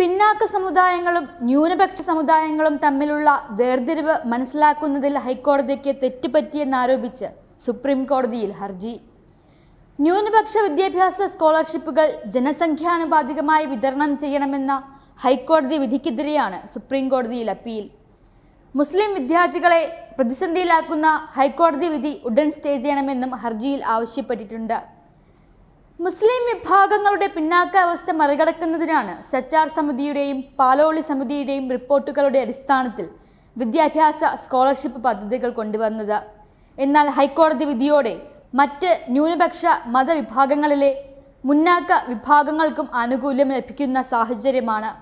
പിന്നാക്ക സമുദായങ്ങളും ന്യൂനപക്ഷ സമുദായങ്ങളും തമ്മിലുള്ള വേർതിരിവ് മനസ്സിലാക്കുന്നതിൽ ഹൈക്കോടതിക്ക് തെറ്റുപറ്റിയെന്നാരോപിച്ച് സുപ്രീം കോടതിയിൽ ഹർജി ന്യൂനപക്ഷ വിദ്യാഭ്യാസ സ്കോളർഷിപ്പുകൾ ജനസംഖ്യാനുപാതികമായി വിതരണം ചെയ്യണമെന്ന ഹൈക്കോടതി വിധിക്കെതിരെയാണ് സുപ്രീം കോടതിയിൽ അപ്പീൽ മുസ്ലിം വിദ്യാർത്ഥികളെ പ്രതിസന്ധിയിലാക്കുന്ന ഹൈക്കോടതി വിധി ഉടൻ സ്റ്റേ ചെയ്യണമെന്നും ഹർജിയിൽ ആവശ്യപ്പെട്ടിട്ടുണ്ട് മുസ്ലിം വിഭാഗങ്ങളുടെ പിന്നാക്ക അവസ്ഥ മറികടക്കുന്നതിനാണ് സച്ചാർ സമിതിയുടെയും പാലോളി സമിതിയുടെയും റിപ്പോർട്ടുകളുടെ അടിസ്ഥാനത്തിൽ വിദ്യാഭ്യാസ സ്കോളർഷിപ്പ് പദ്ധതികൾ കൊണ്ടുവന്നത് എന്നാൽ ഹൈക്കോടതി വിധിയോടെ മറ്റ് ന്യൂനപക്ഷ മതവിഭാഗങ്ങളിലെ മുന്നാക്ക വിഭാഗങ്ങൾക്കും ആനുകൂല്യം ലഭിക്കുന്ന സാഹചര്യമാണ്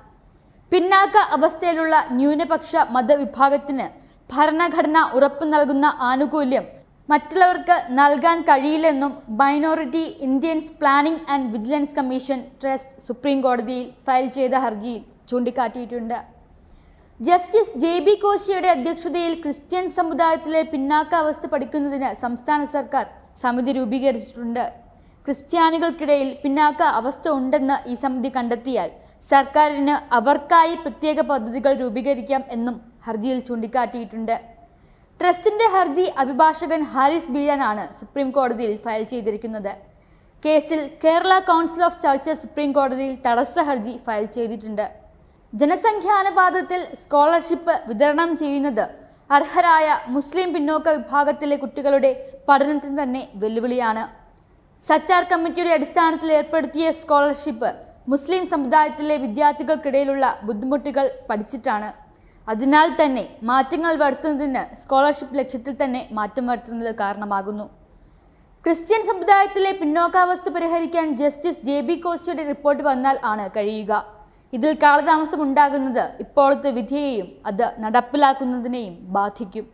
പിന്നാക്ക അവസ്ഥയിലുള്ള ന്യൂനപക്ഷ മതവിഭാഗത്തിന് ഭരണഘടന ഉറപ്പു നൽകുന്ന ആനുകൂല്യം മറ്റുള്ളവർക്ക് നൽകാൻ കഴിയില്ലെന്നും minority Indians planning and vigilance commission trust supreme കോടതിയിൽ ഫയൽ ചെയ്ത ഹർജിയിൽ ചൂണ്ടിക്കാട്ടിയിട്ടുണ്ട് ജസ്റ്റിസ് ജെ ബി കോശിയുടെ അധ്യക്ഷതയിൽ ക്രിസ്ത്യൻ സമുദായത്തിലെ പിന്നാക്കാവസ്ഥ പഠിക്കുന്നതിന് സംസ്ഥാന സർക്കാർ സമിതി രൂപീകരിച്ചിട്ടുണ്ട് ക്രിസ്ത്യാനികൾക്കിടയിൽ പിന്നാക്ക അവസ്ഥ ഉണ്ടെന്ന് ഈ സമിതി കണ്ടെത്തിയാൽ സർക്കാരിന് അവർക്കായി പ്രത്യേക പദ്ധതികൾ രൂപീകരിക്കാം എന്നും ഹർജിയിൽ ചൂണ്ടിക്കാട്ടിയിട്ടുണ്ട് ട്രസ്റ്റിന്റെ ഹർജി അഭിഭാഷകൻ ഹാരിസ് ബിയാനാണ് സുപ്രീം കോടതിയിൽ ഫയൽ ചെയ്തിരിക്കുന്നത് കേസിൽ Kerala council of churches supreme കോടതിയിൽ തടസ്സ ഹർജി ഫയൽ ചെയ്തിട്ടുണ്ട് ജനസംഖ്യാനുപാതത്തിൽ സ്കോളർഷിപ്പ് വിതരണം ചെയ്യുന്നത് അർഹരായ മുസ്ലിം പിന്നോക്ക വിഭാഗത്തിലെ കുട്ടികളുടെ പഠനത്തിന് തന്നെ വെല്ലുവിളിയാണ് സച്ചാർ കമ്മിറ്റിയുടെ അടിസ്ഥാനത്തിൽ ഏർപ്പെടുത്തിയ സ്കോളർഷിപ്പ് മുസ്ലിം സമുദായത്തിലെ വിദ്യാർത്ഥികൾക്കിടയിലുള്ള ബുദ്ധിമുട്ടുകൾ പഠിച്ചിട്ടാണ് അതിനാൽ തന്നെ മാറ്റങ്ങൾ വരുത്തുന്നതിന് സ്കോളർഷിപ്പ് ലക്ഷ്യത്തിൽ തന്നെ മാറ്റം വരുത്തുന്നത് കാരണമാകുന്നു ക്രിസ്ത്യൻ സമുദായത്തിലെ പിന്നോക്കാവസ്ഥ പരിഹരിക്കാൻ ജസ്റ്റിസ് ജെ ബി കോശിയുടെ റിപ്പോർട്ട് വന്നാൽ ആണ് കഴിയുക ഇതിൽ കാലതാമസം ഉണ്ടാകുന്നത് ഇപ്പോഴത്തെ വിധിയെയും അത് നടപ്പിലാക്കുന്നതിനെയും ബാധിക്കും